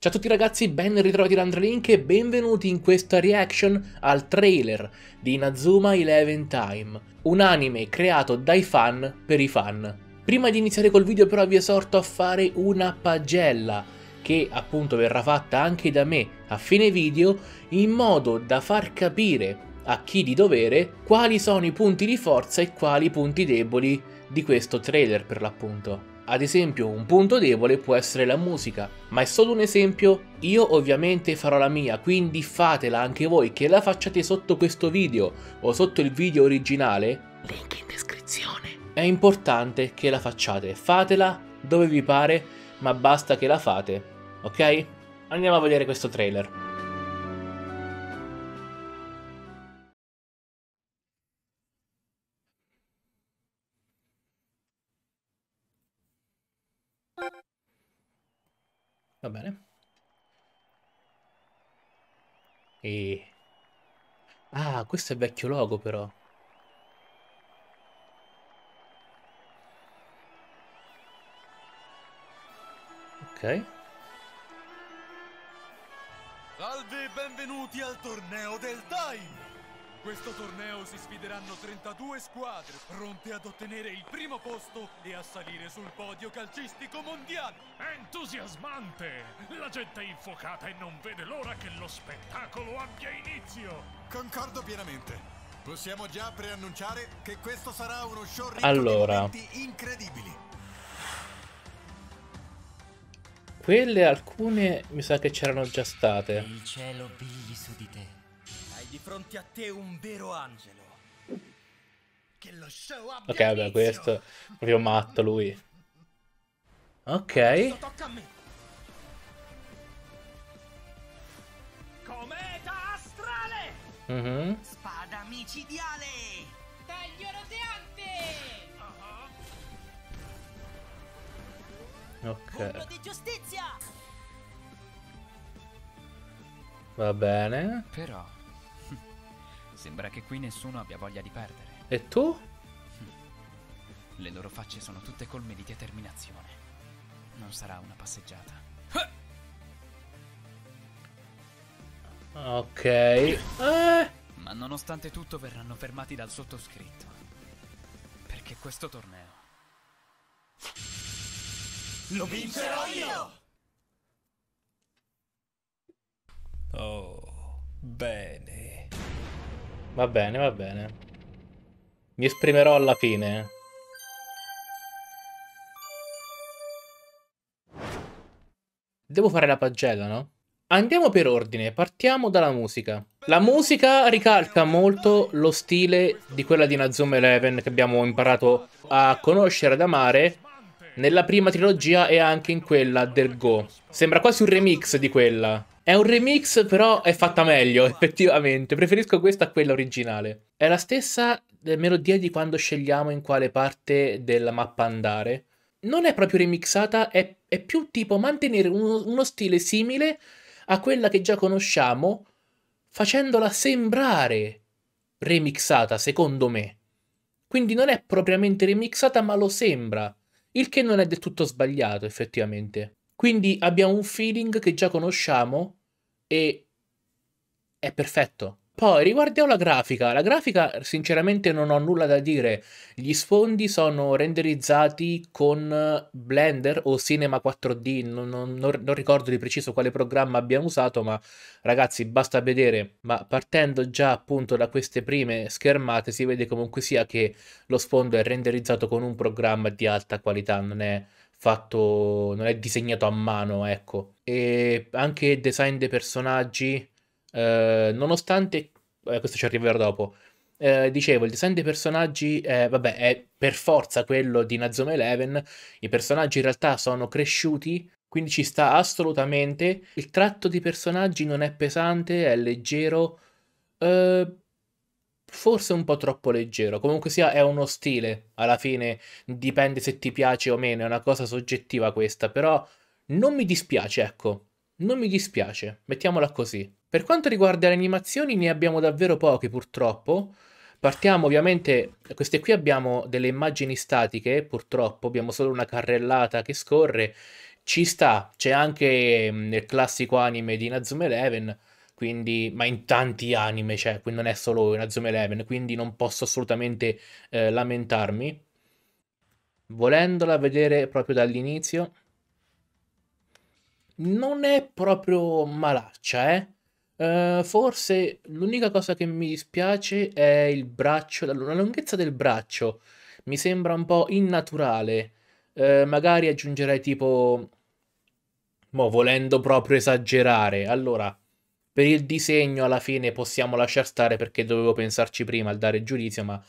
Ciao a tutti ragazzi, ben ritrovati da Andralink e benvenuti in questa reaction al trailer di Inazuma Eleven Time, un anime creato dai fan per i fan. Prima di iniziare col video però vi esorto a fare una pagella, che appunto verrà fatta anche da me a fine video, in modo da far capire a chi di dovere quali sono i punti di forza e quali i punti deboli di questo trailer per l'appunto. Ad esempio un punto debole può essere la musica, ma è solo un esempio, io ovviamente farò la mia, quindi fatela anche voi, che la facciate sotto questo video o sotto il video originale, link in descrizione. È importante che la facciate, fatela dove vi pare, ma basta che la fate, ok? Andiamo a vedere questo trailer. va bene. E... Ah, questo è il vecchio logo però. Ok. Salve e benvenuti al torneo del Time! questo torneo si sfideranno 32 squadre pronte ad ottenere il primo posto e a salire sul podio calcistico mondiale. Entusiasmante! La gente è infuocata e non vede l'ora che lo spettacolo abbia inizio. Concordo pienamente. Possiamo già preannunciare che questo sarà uno show ricco allora. di incredibili. Quelle alcune mi sa che c'erano già state. Il cielo bigli su di te di fronte a te un vero angelo. Che lo show abbia Ok, vabbè, questo è proprio matto lui. Ok. Tocca a me. Cometa astrale! Mm -hmm. Spada micidiale! Taglio roteante! Uh -huh. Ok. di giustizia! Va bene. Però Sembra che qui nessuno abbia voglia di perdere. E tu? Hm. Le loro facce sono tutte colme di determinazione. Non sarà una passeggiata. Ok. Eh. Ma nonostante tutto verranno fermati dal sottoscritto. Perché questo torneo... Lo vincerò io! Oh, bene. Va bene, va bene. Mi esprimerò alla fine. Devo fare la pagella, no? Andiamo per ordine, partiamo dalla musica. La musica ricalca molto lo stile di quella di Nazuma Eleven che abbiamo imparato a conoscere ad amare nella prima trilogia e anche in quella del Go. Sembra quasi un remix di quella. È un remix, però è fatta meglio, effettivamente. Preferisco questa a quella originale. È la stessa eh, melodia di quando scegliamo in quale parte della mappa andare. Non è proprio remixata, è, è più tipo mantenere uno, uno stile simile a quella che già conosciamo, facendola sembrare remixata, secondo me. Quindi non è propriamente remixata, ma lo sembra. Il che non è del tutto sbagliato, effettivamente. Quindi abbiamo un feeling che già conosciamo, e è perfetto. Poi riguardiamo la grafica, la grafica sinceramente non ho nulla da dire, gli sfondi sono renderizzati con Blender o Cinema 4D, non, non, non ricordo di preciso quale programma abbiamo usato, ma ragazzi basta vedere, ma partendo già appunto da queste prime schermate si vede comunque sia che lo sfondo è renderizzato con un programma di alta qualità, non è fatto, non è disegnato a mano, ecco. E anche il design dei personaggi, eh, nonostante, eh, questo ci arriverà dopo, eh, dicevo, il design dei personaggi, vabbè, è per forza quello di Nazuma Eleven, i personaggi in realtà sono cresciuti, quindi ci sta assolutamente. Il tratto di personaggi non è pesante, è leggero, eh, forse un po' troppo leggero. Comunque sia, è uno stile. Alla fine dipende se ti piace o meno, è una cosa soggettiva questa, però non mi dispiace, ecco. Non mi dispiace, mettiamola così. Per quanto riguarda le animazioni, ne abbiamo davvero poche purtroppo. Partiamo ovviamente, queste qui abbiamo delle immagini statiche, purtroppo, abbiamo solo una carrellata che scorre. Ci sta, c'è anche nel mm, classico anime di Nazume Eleven, quindi, ma in tanti anime cioè, quindi non è solo in Azuma Eleven, quindi non posso assolutamente eh, lamentarmi. Volendola vedere proprio dall'inizio, non è proprio malaccia, eh. Uh, forse l'unica cosa che mi dispiace è il braccio, la, lunghezza del braccio mi sembra un po' innaturale. Uh, magari aggiungerei tipo, mo, volendo proprio esagerare. Allora, per il disegno alla fine possiamo lasciar stare perché dovevo pensarci prima al dare giudizio, ma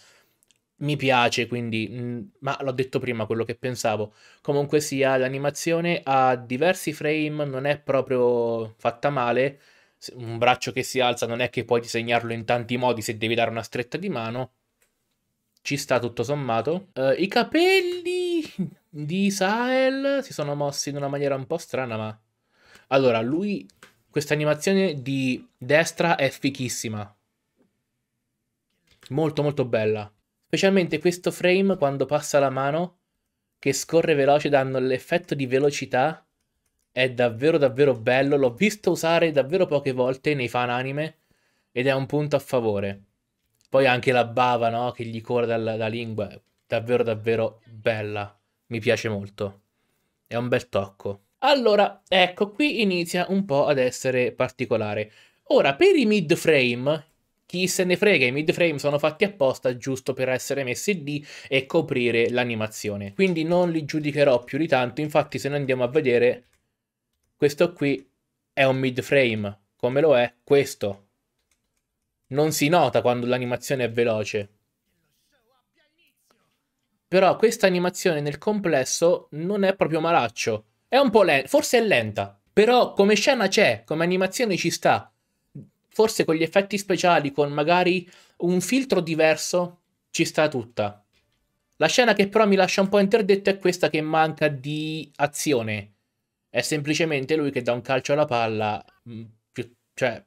mi piace, quindi, mm, ma l'ho detto prima quello che pensavo. Comunque sia, l'animazione ha diversi frame, non è proprio fatta male. Un braccio che si alza non è che puoi disegnarlo in tanti modi se devi dare una stretta di mano. Ci sta tutto sommato. Uh, I capelli di Sahel si sono mossi in una maniera un po' strana, ma... Allora, lui questa animazione di destra è fichissima. Molto molto bella. Specialmente questo frame quando passa la mano che scorre veloce dando l'effetto di velocità. È davvero davvero bello. L'ho visto usare davvero poche volte nei fan anime ed è un punto a favore. Poi anche la bava no? che gli corre dalla, dalla lingua. Davvero davvero bella. Mi piace molto. È un bel tocco. Allora, ecco, qui inizia un po' ad essere particolare. Ora, per i mid frame, chi se ne frega, i mid frame sono fatti apposta giusto per essere messi lì e coprire l'animazione. Quindi non li giudicherò più di tanto, infatti se noi andiamo a vedere, questo qui è un mid frame, come lo è questo. Non si nota quando l'animazione è veloce. Però questa animazione nel complesso non è proprio malaccio. È un po' lenta, forse è lenta, però come scena c'è, come animazione ci sta. Forse con gli effetti speciali, con magari un filtro diverso, ci sta tutta. La scena che però mi lascia un po' interdetta è questa che manca di azione. È semplicemente lui che dà un calcio alla palla, mm, cioè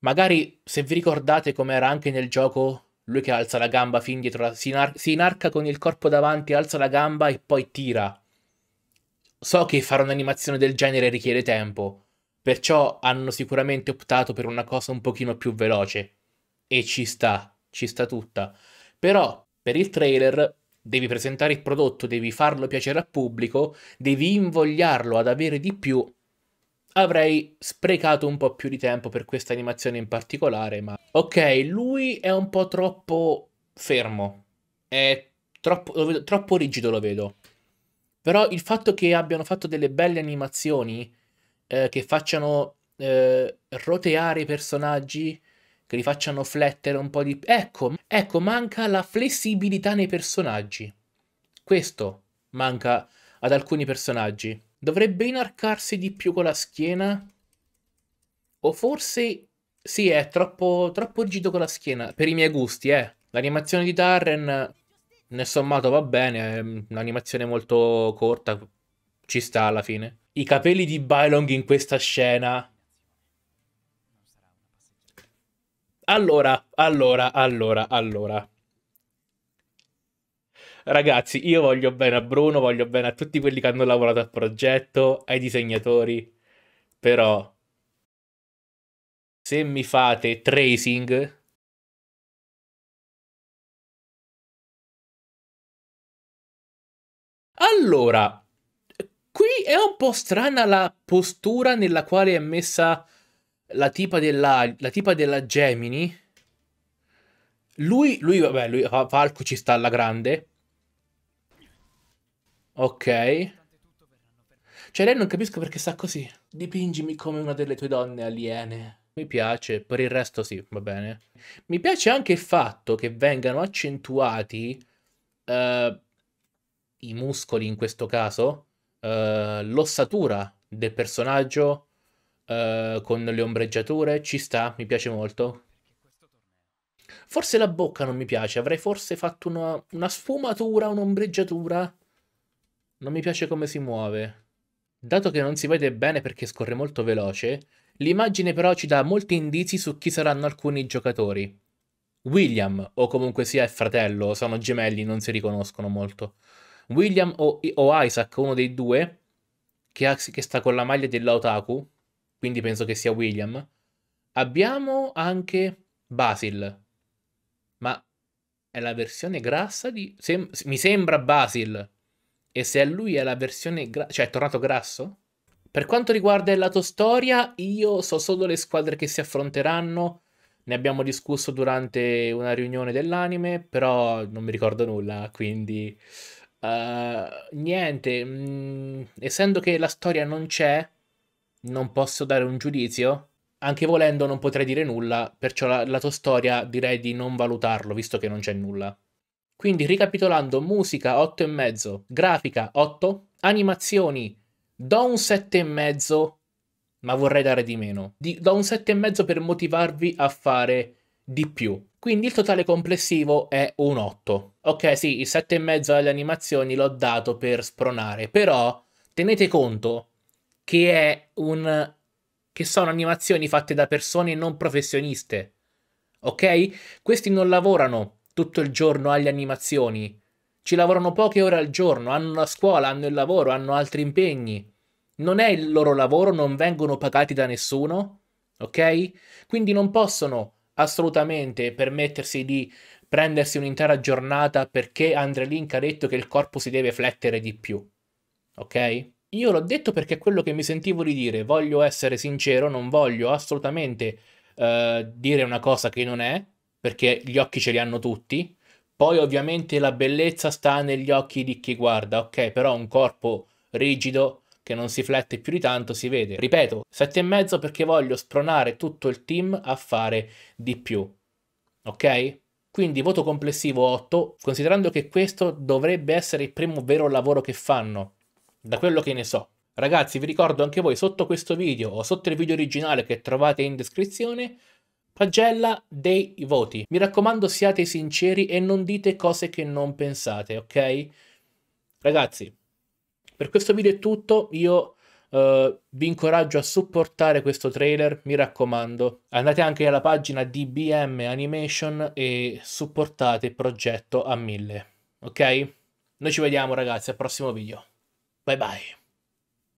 Magari se vi ricordate com'era anche nel gioco, lui che alza la gamba fin dietro, si, inar- si inarca con il corpo davanti, alza la gamba e poi tira. So che fare un'animazione del genere richiede tempo, perciò hanno sicuramente optato per una cosa un pochino più veloce. E ci sta, ci sta tutta. Però per il trailer devi presentare il prodotto, devi farlo piacere al pubblico, devi invogliarlo ad avere di più. Avrei sprecato un po' più di tempo per questa animazione in particolare, ma... Ok, lui è un po' troppo fermo. È troppo, troppo rigido lo vedo però il fatto che abbiano fatto delle belle animazioni, eh, che facciano eh, roteare i personaggi, che li facciano flettere un po' di... Ecco, ecco, manca la flessibilità nei personaggi. Questo manca ad alcuni personaggi. Dovrebbe inarcarsi di più con la schiena? O forse... Sì, è troppo, troppo rigido con la schiena, per i miei gusti, eh. L'animazione di Darren nel sommato va bene, è un'animazione molto corta, ci sta alla fine. I capelli di Bylong in questa scena. Allora, allora, allora, allora. Ragazzi, io voglio bene a Bruno, voglio bene a tutti quelli che hanno lavorato al progetto, ai disegnatori, però se mi fate tracing Allora, qui è un po' strana la postura nella quale è messa la tipa della, la tipa della Gemini. Lui, lui, vabbè, lui, Falco ci sta alla grande. Ok. Cioè, lei non capisco perché sta così. Dipingimi come una delle tue donne aliene. Mi piace, per il resto sì, va bene. Mi piace anche il fatto che vengano accentuati uh, i muscoli in questo caso, eh, l'ossatura del personaggio eh, con le ombreggiature ci sta, mi piace molto. Forse la bocca non mi piace, avrei forse fatto una, una sfumatura, un'ombreggiatura. Non mi piace come si muove. Dato che non si vede bene perché scorre molto veloce, l'immagine però ci dà molti indizi su chi saranno alcuni giocatori. William, o comunque sia il fratello, sono gemelli, non si riconoscono molto. William o, o Isaac, uno dei due, che, ha, che sta con la maglia dell'Otaku, quindi penso che sia William. Abbiamo anche Basil, ma è la versione grassa di... Sem- mi sembra Basil. E se a lui è la versione... Gra- cioè è tornato grasso? Per quanto riguarda il lato storia, io so solo le squadre che si affronteranno. Ne abbiamo discusso durante una riunione dell'anime, però non mi ricordo nulla, quindi Uh, niente, mh, mm, essendo che la storia non c'è, non posso dare un giudizio. Anche volendo non potrei dire nulla, perciò la, la tua storia direi di non valutarlo, visto che non c'è nulla. Quindi ricapitolando, musica 8,5, grafica 8, animazioni do un 7,5, ma vorrei dare di meno. Di, do un 7,5 per motivarvi a fare di più. Quindi il totale complessivo è un 8. Ok, sì, il 7,5 alle animazioni l'ho dato per spronare, però tenete conto che è un che sono animazioni fatte da persone non professioniste. Ok? Questi non lavorano tutto il giorno alle animazioni. Ci lavorano poche ore al giorno, hanno la scuola, hanno il lavoro, hanno altri impegni. Non è il loro lavoro, non vengono pagati da nessuno, ok? Quindi non possono assolutamente permettersi di prendersi un'intera giornata perché Andre Link ha detto che il corpo si deve flettere di più. Ok? Io l'ho detto perché è quello che mi sentivo di dire, voglio essere sincero, non voglio assolutamente uh, dire una cosa che non è, perché gli occhi ce li hanno tutti. Poi ovviamente la bellezza sta negli occhi di chi guarda, ok? Però un corpo rigido che non si flette più di tanto si vede. Ripeto, e mezzo perché voglio spronare tutto il team a fare di più. Ok? Quindi voto complessivo 8, considerando che questo dovrebbe essere il primo vero lavoro che fanno, da quello che ne so. Ragazzi, vi ricordo anche voi sotto questo video o sotto il video originale che trovate in descrizione, pagella dei voti. Mi raccomando, siate sinceri e non dite cose che non pensate, ok? Ragazzi, per questo video è tutto, io uh, vi incoraggio a supportare questo trailer, mi raccomando. Andate anche alla pagina di BM Animation e supportate il progetto a mille, ok? Noi ci vediamo ragazzi al prossimo video. Bye bye.